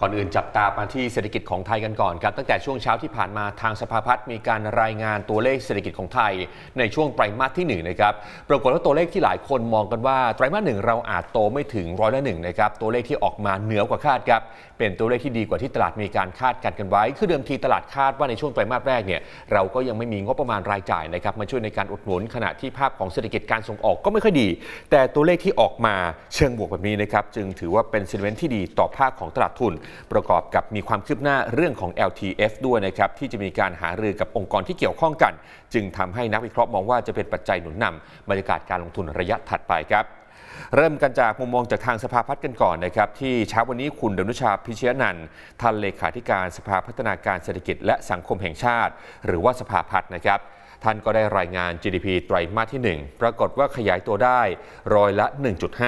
ก่อนอื่นจับตามาที่เศรษฐกิจของไทยกันก่อนครับตั้งแต่ช่วงเช้าที่ผ่านมาทางสภาพัฒน์มีการรายงานตัวเลขเศรษฐกิจของไทยในช่วงไตรมาสที่1นะครับปรากฏว่าตัวเลขที่หลายคนมองกันว่าไตรมาสหนึ่งเราอาจโตไม่ถึงร้อยละหนึ่งนะครับตัวเลขที่ออกมาเหนือกว่าคาดครับเป็นตัวเลขที่ดีกว่าที่ตลาดมีการคาดกันกันไว้คือเดิมทีตลาดคาดว่าในช่วงไตรมาสแรกเนี่ยเราก็ยังไม่มีงบประมาณรายจ่ายนะครับมาช่วยในการอุดหนุนขณะที่ภาพของเศรษฐกิจการส่งออกก็ไม่ค่อยดี แต่ตัวเลขที่ออกมาเชิงบวกแบบนี้นะครับจึงถือว่าเป็นเซนเมนที่ดีต่อภาพของตลาดทุนประกอบกับมีความคืบหน้าเรื่องของ LTF ด้วยนะครับที่จะมีการหารือกับองค์กรที่เกี่ยวข้องกัน จึงทำให้นักวิเคราะห์มองว่าจะเป็นปัจจัยหนุนนำบรรยากาศการลงทุนระยะถัดไปครับเริ่มกันจากมุมมองจากทางสภาพัฒน์กันก่อนนะครับ ที่เช้าวันนี้คุณดนุชาพิเชยนันทท่านเลขาธิการสภาพัฒนาการเศรษฐกิจ และสังคมแห่งชาติ หรือว่าสภาพัฒน์นะครับท่านก็ได้รายงาน GDP ไตรมาสที่ 1 ปรากฏว่าขยายตัวได้ร้อยละ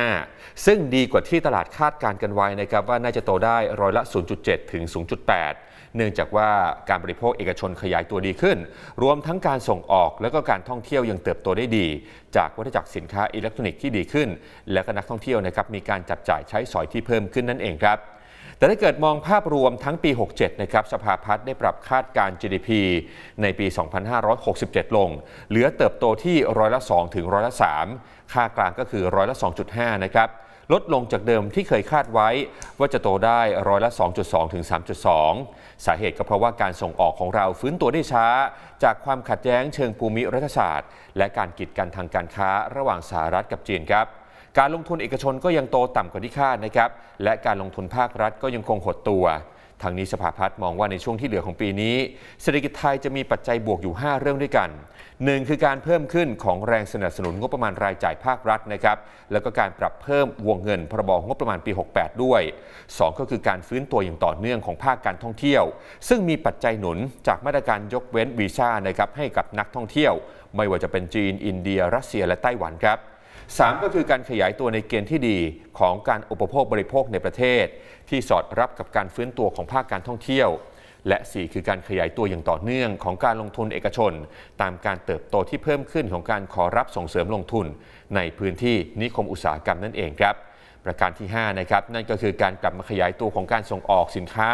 1.5 ซึ่งดีกว่าที่ตลาดคาดการกันไว้นะครับว่าน่าจะโตได้ร้อยละ 0.7 ถึง 0.8 เนื่องจากว่าการบริโภคเอกชนขยายตัวดีขึ้น รวมทั้งการส่งออกและก็การท่องเที่ยวยังเติบโตได้ดี จากวัฏจักรสินค้าอิเล็กทรอนิกส์ที่ดีขึ้น และก็นักท่องเที่ยวนะครับมีการจับจ่ายใช้สอยที่เพิ่มขึ้นนั่นเองครับแต่ถ้าเกิดมองภาพรวมทั้งปี 67 นะครับสภาพัฒน์ได้ปรับคาดการ GDP ในปี 2567 ลง เหลือเติบโตที่ร้อยละ 2 ถึงร้อยละ 3 ค่ากลางก็คือร้อยละ 2.5 นะครับ ลดลงจากเดิมที่เคยคาดไว้ว่าจะโตได้ร้อยละ 2.2 ถึง 3.2 สาเหตุก็เพราะว่าการส่งออกของเราฟื้นตัวได้ช้า จากความขัดแย้งเชิงภูมิรัฐศาสตร์ และการกีดกันทางการค้าระหว่างสหรัฐกับจีนครับการลงทุนเอกชนก็ยังโตต่ำกว่าที่คาดนะครับ และการลงทุนภาครัฐก็ยังคงหดตัว ทางนี้สภาพัฒน์มองว่าในช่วงที่เหลือของปีนี้เศรษฐกิจไทยจะมีปัจจัยบวกอยู่ 5 เรื่องด้วยกัน 1 คือการเพิ่มขึ้นของแรงสนับสนุนงบประมาณรายจ่ายภาครัฐนะครับ แล้วก็การปรับเพิ่มวงเงินพรบงบประมาณปี 68 ด้วย 2 ก็คือการฟื้นตัวอย่างต่อเนื่องของภาคการท่องเที่ยว ซึ่งมีปัจจัยหนุนจากมาตรการยกเว้นวีซ่านะครับให้กับนักท่องเที่ยว ไม่ว่าจะเป็นจีน อินเดีย รัสเซีย และไต้หวันครับ3 ก็คือการขยายตัวในเกณฑ์ที่ดีของการอุปโภคบริโภคในประเทศ ที่สอดรับกับการฟื้นตัวของภาคการท่องเที่ยว และ 4 คือการขยายตัวอย่างต่อเนื่องของการลงทุนเอกชน ตามการเติบโตที่เพิ่มขึ้นของการขอรับส่งเสริมลงทุน ในพื้นที่นิคมอุตสาหกรรมนั่นเองครับประการที่ 5นะครับนั่นก็คือการกลับมาขยายตัวของการส่งออกสินค้า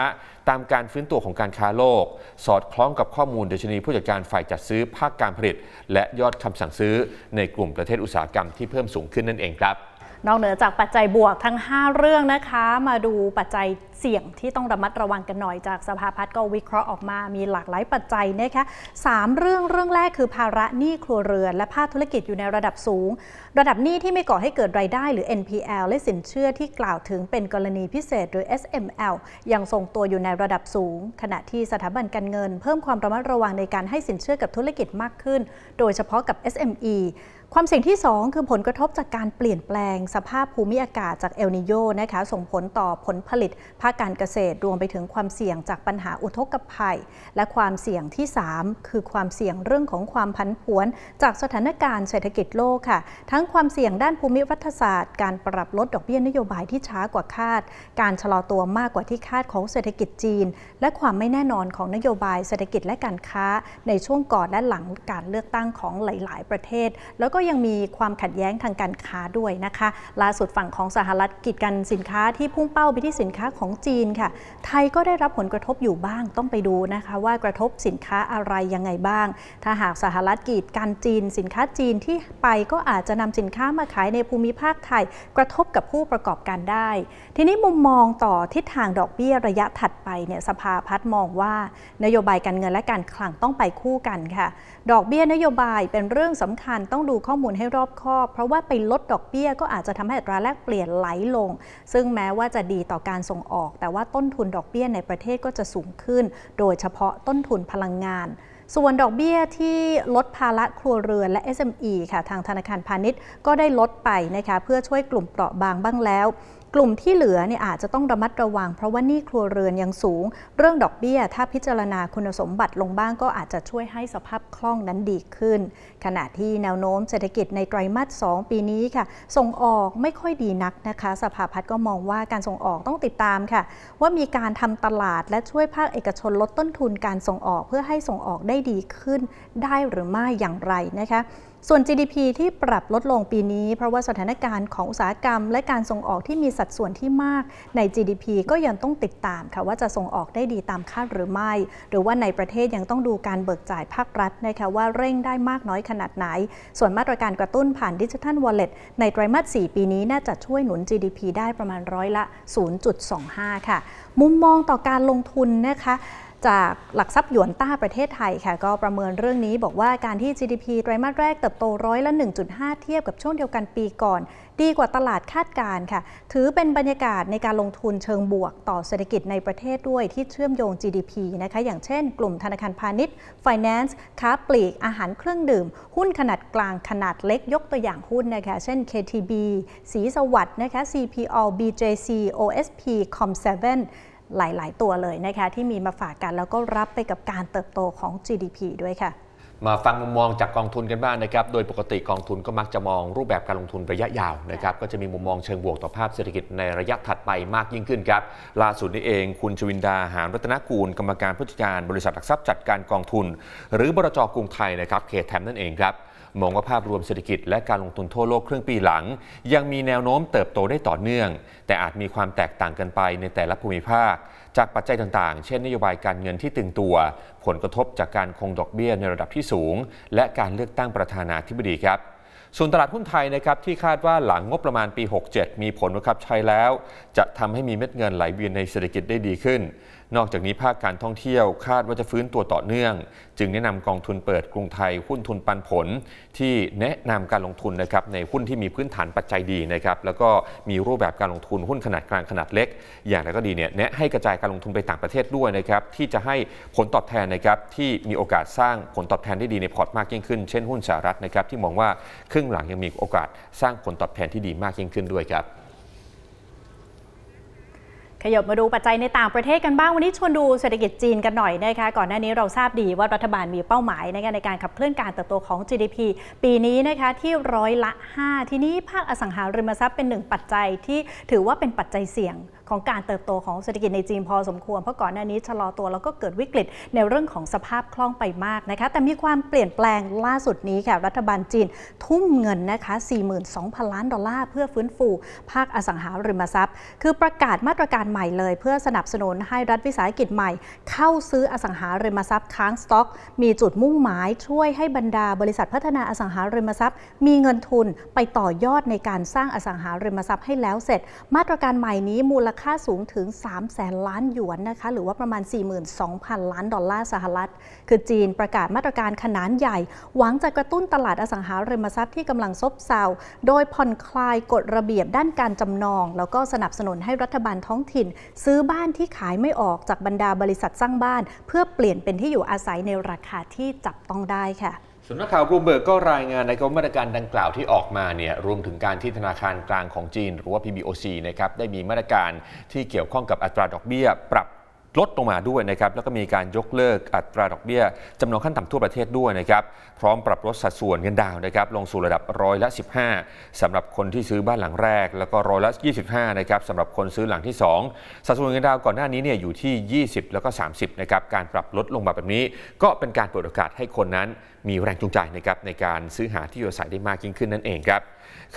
ตามการฟื้นตัวของการค้าโลก สอดคล้องกับข้อมูลดัชนีผู้จัดการฝ่ายจัดซื้อภาคการผลิต และยอดคำสั่งซื้อในกลุ่มประเทศอุตสาหกรรมที่เพิ่มสูงขึ้นนั่นเองครับนอกเหนือจากปัจจัยบวกทั้ง 5 เรื่องนะคะมาดูปัจจัยเสี่ยงที่ต้องระมัดระวังกันหน่อยจากสภาพัฒน์ก็วิเคราะห์ออกมา มีหลากหลายปัจจัยนะคะสามเรื่องเรื่องแรกคือภาระหนี้ครัวเรือน และภาคธุรกิจอยู่ในระดับสูง ระดับหนี้ที่ไม่ก่อให้เกิดรายได้หรือ NPL และสินเชื่อที่กล่าวถึงเป็นกรณีพิเศษหรือ SML ยังทรงตัวอยู่ในระดับสูง ขณะที่สถาบันการเงิน เพิ่มความระมัดระวังในการให้สินเชื่อกับธุรกิจมากขึ้น โดยเฉพาะกับ SME ความเสี่ยงที่ 2 คือผลกระทบจากการเปลี่ยนแปลงสภาพภูมิอากาศจากเอลนิโยนะคะส่งผลต่อผลผลิตภาคการเกษตรรวมไปถึงความเสี่ยงจากปัญหาอุทกภัย และความเสี่ยงที่ 3 คือความเสี่ยงเรื่องของความผันผวน จากสถานการณ์เศรษฐกิจโลกค่ะ ทั้งความเสี่ยงด้านภูมิรัฐศาสตร์การปรับลดดอกเบี้ยนโยบายที่ช้ากว่าคาด การชะลอตัวมากกว่าที่คาดของเศรษฐกิจจีน และความไม่แน่นอนของนโยบายเศรษฐกิจและการค้าในช่วงก่อนและหลังการเลือกตั้งของหลาย ๆ ประเทศแล้วก็ยังมีความขัดแย้งทางการค้าด้วยนะคะล่าสุดฝั่งของสหรัฐกีดกันสินค้าที่พุ่งเป้าไปที่สินค้าของจีนค่ะ ไทยก็ได้รับผลกระทบอยู่บ้างต้องไปดูนะคะว่ากระทบสินค้าอะไรยังไงบ้าง ถ้าหากสหรัฐกีดกันจีน สินค้าจีนที่ไปก็อาจจะนำสินค้ามาขายในภูมิภาคไทย กระทบกับผู้ประกอบการได้ ทีนี้มุมมองต่อทิศทางดอกเบี้ยระยะถัดไปเนี่ยสภาพัฒน์มองว่านโยบายการเงินและการคลังต้องไปคู่กันค่ะ ดอกเบี้ยนโยบายเป็นเรื่องสำคัญต้องดูข้อข้อมูลให้รอบคอบเพราะว่าไปลดดอกเบี้ยก็อาจจะทำให้อัตราแลกเปลี่ยนไหลลง ซึ่งแม้ว่าจะดีต่อการส่งออก แต่ว่าต้นทุนดอกเบี้ยในประเทศก็จะสูงขึ้นโดยเฉพาะต้นทุนพลังงาน ส่วนดอกเบี้ยที่ลดภาระครัวเรือนและ SME ค่ะ ทางธนาคารพาณิชย์ ก็ได้ลดไปนะคะ เพื่อช่วยกลุ่มเปราะบางบ้างแล้วกลุ่มที่เหลือเนี่ยอาจจะต้องระมัดระวังเพราะว่านี่ครัวเรือนยังสูง เรื่องดอกเบี้ยถ้าพิจารณาคุณสมบัติลงบ้าง ก็อาจจะช่วยให้สภาพคล่องนั้นดีขึ้น ขณะที่แนวโน้มเศรษฐกิจในไตรมาส2ปีนี้ค่ะ ส่งออกไม่ค่อยดีนักนะคะ สภาพัฒน์ก็มองว่าการส่งออกต้องติดตามค่ะว่ามีการทำตลาดและช่วยภาคเอกชนลดต้นทุนการส่งออกเพื่อให้ส่งออกได้ดีขึ้น ได้หรือไม่อย่างไรนะคะ ส่วน GDP ที่ปรับลดลงปีนี้ เพราะว่าสถานการณ์ของอุตสาหกรรม และการส่งออกที่มีสัสดส่วนที่มากใน GDP ก็ยังต้องติดตามค่ะว่าจะส่งออกได้ดีตามคาดหรือไม่ หรือว่าในประเทศยังต้องดูการเบิกจ่ายภาครัฐนะคะว่าเร่งได้มากน้อยขนาดไหน ส่วนมาตรการกระตุ้นผ่านดิจิทัลวอลเล็ตในไตรมาส4ปีนี้น่าจะช่วยหนุน GDP ได้ประมาณร้อยละ 0.25 ค่ะ มุมมองต่อการลงทุนนะคะจากหลักทรัพย์หยวนต้าประเทศไทยค่ะก็ประเมินเรื่องนี้บอกว่าการที่ GDP ไตรมาสแรกเติบโตร้อยละ1.5 เทียบกับช่วงเดียวกันปีก่อน ดีกว่าตลาดคาดการค่ะ ถือเป็นบรรยากาศในการลงทุนเชิงบวกต่อเศรษฐกิจในประเทศด้วยที่เชื่อมโยง GDP นะคะอย่างเช่นกลุ่มธนาคารพาณิชย์ Finance ค้าปลีก อาหารเครื่องดื่ม หุ้นขนาดกลางขนาดเล็กยกตัวอย่างหุ้นนะคะเช่น KTB สีสวัสด์นะคะ CPO BJC OSP Com7 หลาย ๆ ตัวเลยนะคะ ที่มีมาฝากกันแล้วก็รับไปกับการเติบโตของ GDP ด้วยค่ะมาฟังมุมมองจากกองทุนกันบ้างนะครับ โดยปกติกองทุนก็มักจะมองรูปแบบการลงทุนระยะยาวนะครับ ก็จะมีมุมมองเชิงบวกต่อภาพเศรษฐกิจในระยะถัดไปมากยิ่งขึ้นครับล่าสุดนี้เองคุณชวินดาหารรัตนกูล กรรมการผู้จัดการบริษัทหลักทรัพย์จัดการกองทุน หรือบรจกรุงไทยนะครับเขตแถมนั่นเองครับมองว่าภาพรวมเศรษฐกิจและการลงทุนทั่วโลกครึ่งปีหลัง ยังมีแนวโน้มเติบโตได้ต่อเนื่องแต่อาจมีความแตกต่างกันไปในแต่ละภูมิภาคจากปัจจัยต่าง ๆ เช่น นโยบายการเงินที่ตึงตัว ผลกระทบจากการคงดอกเบี้ยในระดับที่สูง และการเลือกตั้งประธานาธิบดีครับ ส่วนตลาดหุ้นไทยนะครับที่คาดว่าหลังงบประมาณปี 67 มีผลนะครับใช้แล้ว จะทำให้มีเม็ดเงินไหลเวียนในเศรษฐกิจได้ดีขึ้นนอกจากนี้ ภาคการท่องเที่ยวคาดว่าจะฟื้นตัวต่อเนื่อง จึงแนะนำกองทุนเปิดกรุงไทยหุ้นทุนปันผล ที่แนะนำการลงทุนนะครับในหุ้นที่มีพื้นฐานปัจจัยดีนะครับแล้วก็มีรูปแบบการลงทุนหุ้นขนาดกลางขนาดเล็ก อย่างไรก็ดีเนี่ยแนะให้กระจายการลงทุนไปต่างประเทศด้วยนะครับที่จะให้ผลตอบแทนนะครับที่มีโอกาสสร้างผลตอบแทนได้ดีในพอร์ตมากยิ่งขึ้นเช่นหุ้นสหรัฐนะครับ ที่มองว่าครึ่งหลังยังมีโอกาสสร้างผลตอบแทนที่ดีมากยิ่งขึ้นด้วยครับขยบมาดูปัจจัยในต่างประเทศกันบ้าง วันนี้ชวนดูเศรษฐกิจจีนกันหน่อยนะคะก่อนหน้านี้เราทราบดีว่ารัฐบาลมีเป้าหมายนะคะในการขับเคลื่อนการเติบโตของ GDP ปีนี้นะคะที่ร้อยละ 5 ทีนี้ภาคอสังหาริมทรัพย์เป็นหนึ่งปัจจัยที่ถือว่าเป็นปัจจัยเสี่ยงของการเติบโตของเศรษฐกิจในจีนพอสมควร เพราะก่อนหน้านี้ชะลอตัว แล้วก็เกิดวิกฤตในเรื่องของสภาพคล่องไปมากนะคะแต่มีความเปลี่ยนแปลงล่าสุดนี้ค่ะรัฐบาลจีนทุ่มเงินนะคะ42,000 ล้านดอลลาร์ เพื่อฟื้นฟูภาคอสังหาริมทรัพย์ คือประกาศมาตรการใหม่เลย เพื่อสนับสนุนให้รัฐวิสาหกิจใหม่ เข้าซื้ออสังหาริมทรัพย์ ค้างสต็อก มีจุดมุ่งหมาย ช่วยให้บรรดาบริษัทพัฒนาอสังหาริมทรัพย์มีเงินทุนไปต่อยอดในการสร้างอสังหาริมทรัพย์ให้แล้วเสร็จ มาตรการใหม่นี้มูลค่าสูงถึง3 0 0แสนล้านหยวนนะคะ หรือว่าประมาณ 42,000 ล้านดอลลาร์สหรัฐ คือจีนประกาศมาตรการขนานใหญ่ หวังจะกระตุ้นตลาดอสังหาริมทรัพย์ที่กำลังซบเซาโดยผ่อนคลายกฎระเบียบด้านการจำนอง แล้วก็สนับสนุนให้รัฐบาลท้องถิ่น ซื้อบ้านที่ขายไม่ออกจากบรรดาบริษัทสร้างบ้าน เพื่อเปลี่ยนเป็นที่อยู่อาศัยในราคาที่จับต้องได้ค่ะสำนักข่าวบรูเบิร์กก็รายงานในกครมาตรการดังกล่าวที่ออกมาเนี่ยรวมถึงการที่ธนาคารกลางของจีนหรือว่า PBOC นะครับได้มีมาตรการที่เกี่ยวข้องกับอัตราดอกเบี้ยปรับลดลงมาด้วยนะครับแล้วก็มีการยกเลิกอัตราดอกเบี้ยจำนวนขั้นต่ำทั่วประเทศด้วยนะครับ พร้อมปรับลดสัดส่วนเงินดาวนะครับลงสู่ระดับร้อยละ15สำหรับคนที่ซื้อบ้านหลังแรก แล้วก็ร้อยละ25นะครับสำหรับคนซื้อหลังที่ 2สัดส่วนเงินดาวก่อนหน้านี้เนี่ยอยู่ที่ 20 แล้วก็30นะครับ การปรับลดลงมาแบบนี้ ก็เป็นการเปิดโอกาสให้คนนั้นมีแรงจูงใจนะครับในการซื้อหาที่อยู่อาศัยได้มากยิ่งขึ้นนั่นเองครับ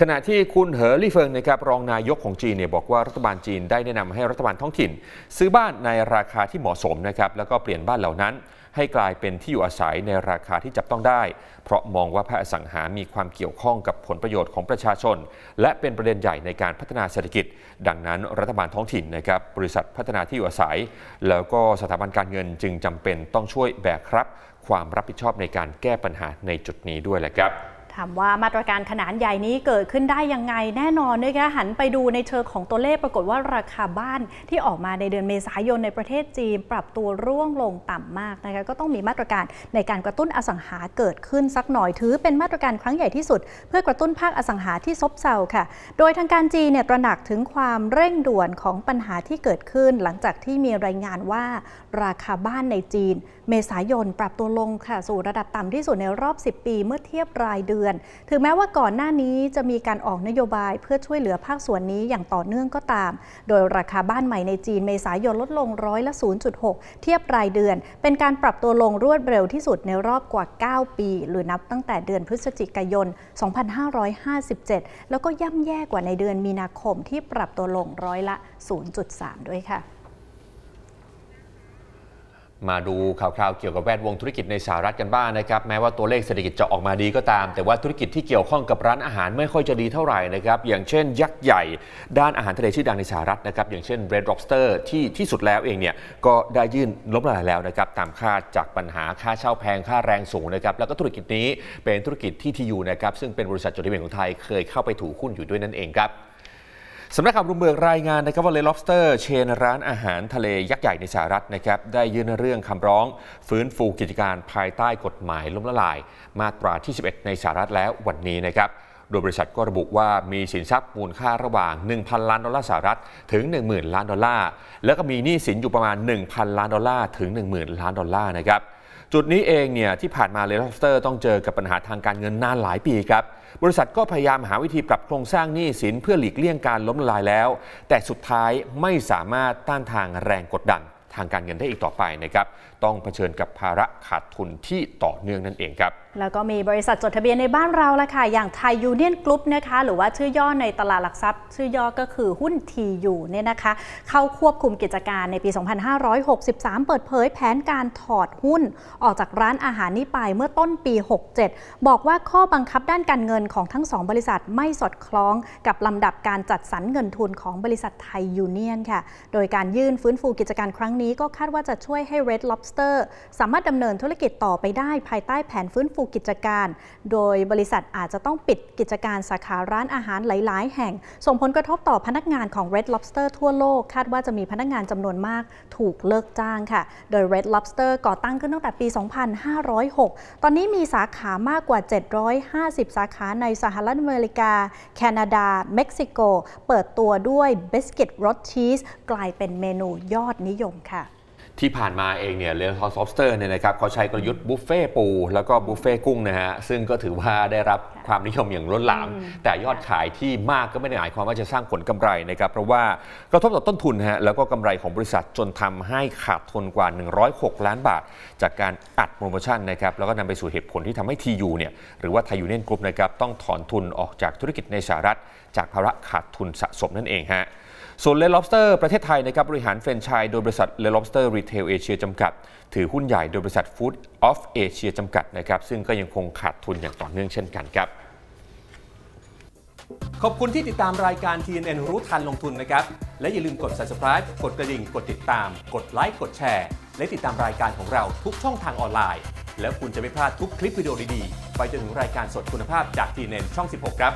ขณะที่คุณเหอลี่เฟิงนะครับรองนายกของจีนเนี่ยบอกว่ารัฐบาลจีนได้แนะนำให้รัฐบาลท้องถิ่น ซื้อบ้านในราคาที่เหมาะสมนะครับแล้วก็เปลี่ยนบ้านเหล่านั้นให้กลายเป็นที่อยู่อาศัยในราคาที่จับต้องได้ เพราะมองว่าภาคสังหามีความเกี่ยวข้องกับผลประโยชน์ของประชาชน และเป็นประเด็นใหญ่ในการพัฒนาเศรษฐกิจ ดังนั้นรัฐบาลท้องถิ่นนะครับ บริษัทพัฒนาที่อยู่อาศัย แล้วก็สถาบันการเงินจึงจำเป็นต้องช่วยแบกรับ ความรับผิดชอบในการแก้ปัญหาในจุดนี้ด้วยแหละครับถามว่ามาตรการขนาดใหญ่นี้เกิดขึ้นได้ยังไงแน่นอนนะคะหันไปดูในเชิงของตัวเลขปรากฏว่าราคาบ้านที่ออกมาในเดือนเมษายนในประเทศจีนปรับตัวร่วงลงต่ำมากนะคะก็ต้องมีมาตรการในการกระตุ้นอสังหาเกิดขึ้นสักหน่อยถือเป็นมาตรการครั้งใหญ่ที่สุด เพื่อกระตุ้นภาคอสังหาที่ซบเซาค่ะ โดยทางการจีนเนี่ยตระหนักถึงความเร่งด่วนของปัญหาที่เกิดขึ้น หลังจากที่มีรายงานว่า ราคาบ้านในจีน เมษายนปรับตัวลงค่ะสู่ระดับต่ำที่สุดในรอบ 10 ปี เมื่อเทียบรายเดือนอนถึงแม้ว่าก่อนหน้านี้จะมีการออกนโยบายเพื่อช่วยเหลือภาคส่วนนี้อย่างต่อเนื่องก็ตาม โดยราคาบ้านใหม่ในจีน เมษายนลดลงร้อยละ 0.6 เทียบรายเดือน เป็นการปรับตัวลงรวดเร็วที่สุดในรอบกว่า 9 ปี หรือนับตั้งแต่เดือนพฤศจิกายน 2557 แล้วก็ย่ำแย่กว่าในเดือนมีนาคมที่ปรับตัวลงร้อยละ 0.3 ด้วยค่ะมาดูข่าวคราวเกี่ยวกับแวดวงธุรกิจในสหรัฐกันบ้างนะครับแม้ว่าตัวเลขเศรษฐกิจจะออกมาดีก็ตามแต่ว่าธุรกิจที่เกี่ยวข้องกับร้านอาหารไม่ค่อยจะดีเท่าไหร่นะครับอย่างเช่นยักษ์ใหญ่ด้านอาหารทะเลชื่อดังในสหรัฐนะครับอย่างเช่น Red Lobster ที่ที่สุดแล้วเองเนี่ยก็ได้ยื่นล้มละลายแล้วนะครับตามคาดจากปัญหาค่าเช่าแพงค่าแรงสูงนะครับแล้วก็ธุรกิจนี้เป็นธุรกิจที่ทียูนะครับ ซึ่งเป็นบริษัทจดทะเบียนของไทย เคยเข้าไปถูหุ้นอยู่ด้วยนั่นเองครับสำนักข่าวรูมเบิกรายงานนะครับว่าเลลอบสเตอร์เชนร้านอาหารทะเลยักษ์ใหญ่ในสหรัฐนะครับได้ยื่นเรื่องคำร้อง ฟื้นฟูกิจการภายใต้กฎหมายล้มละลายมาตราที่ 11 ในสหรัฐแล้ววันนี้นะครับ โดยบริษัทก็ระบุว่ามีสินทรัพย์มูลค่าระหว่าง 1,000 ล้านดอลลาร์สหรัฐถึง 10,000 ล้านดอลลาร์ แล้วก็มีหนี้สินอยู่ประมาณ 1,000 ล้านดอลลาร์ถึง 10,000 ล้านดอลลาร์นะครับจุดนี้เองเนี่ยที่ผ่านมาเลสเตอร์ต้องเจอกับปัญหาทางการเงินนานหลายปีครับบริษัทก็พยายามหาวิธีปรับโครงสร้างหนี้สินเพื่อหลีกเลี่ยงการล้มละลายแล้ว แต่สุดท้ายไม่สามารถต้านทางแรงกดดันทางการเงินได้อีกต่อไปนะครับต้องเผชิญกับภาระขาดทุนที่ต่อเนื่องนั่นเองครับ แล้วก็มีบริษัทจดทะเบียนในบ้านเราละค่ะ อย่างไทยยูเนียนกรุ๊ปนะคะหรือว่าชื่อย่อในตลาดหลักทรัพย์ ชื่อย่อก็คือหุ้นทียูเนี่ยนะคะ เข้าควบคุมกิจการในปี 2563 เปิดเผยแผนการถอดหุ้นออกจากร้านอาหารนี้ไปเมื่อต้นปี 67 บอกว่าข้อบังคับด้านการเงินของทั้งสองบริษัทไม่สอดคล้องกับลำดับการจัดสรรเงินทุนของบริษัทไทยยูเนียนค่ะ โดยการยื่นฟื้นฟูกิจการครั้งนี้ ก็คาดว่าจะช่วยให้ Red Lobster สเตอร์สามารถดำเนินธุรกิจต่อไปได้ภายใต้แผนฟื้นฟูกิจการ โดยบริษัทอาจจะต้องปิดกิจการสาขาร้านอาหารหลายๆ แห่ง ส่งผลกระทบต่อพนักงานของ Red Lobster ทั่วโลก คาดว่าจะมีพนักงานจำนวนมากถูกเลิกจ้างค่ะ โดย Red Lobster ก่อตั้งขึ้นตั้งแต่ปี 2506 ตอนนี้มีสาขามากกว่า 750 สาขาในสหรัฐอเมริกา แคนาดา เม็กซิโก เปิดตัวด้วยบิสกิตรสชีสกลายเป็นเมนูยอดนิยมค่ะที่ผ่านมาเองเนี่ยเรือทอสอฟสเตอร์เนี่ยนะครับเขาใช้กลยุทธ์บุฟเฟ่ปู แล้วก็บุฟเฟ่กุ้งนะฮะ ซึ่งก็ถือว่าได้รับความนิยมอย่างล้นหลาม แต่ยอดขายที่มากก็ไม่ได้หมายความว่าจะสร้างผลกำไรนะครับ เพราะว่ากระทบต่อต้นทุนฮะแล้วก็กำไรของบริษัทจนทำให้ขาดทุนกว่า 106 ล้านบาท จากการอัดโปรโมชั่นนะครับแล้วก็นำไปสู่เหตุผลที่ทำให้ทียูเนี่ยหรือว่าไทยูเนียนกรุ๊ปนะครับต้องถอนทุนออกจากธุรกิจในสหรัฐจากภาระขาดทุนสะสมนั่นเองฮะส่วนเลล็อบสเตอร์ประเทศไทยนะครับบริหารแฟรนไชส์โดยบริษัทเลล็อบสเตอร์รีเทลเอเชียจำกัด ถือหุ้นใหญ่โดยบริษัทฟู้ดออฟเอเชียจำกัดนะครับซึ่งก็ยังคงขาดทุนอย่างต่อเนื่องเช่นกันครับ ขอบคุณที่ติดตามรายการ TNN รู้ทันลงทุนนะครับและอย่าลืมกด subscribe กดกระดิ่ง กดติดตาม กดไลค์กดแชร์ และติดตามรายการของเราทุกช่องทางออนไลน์ แล้วคุณจะไม่พลาดทุกคลิปวิดีโอดีๆไปจนถึงรายการสดคุณภาพจาก TNN ช่อง 16 ครับ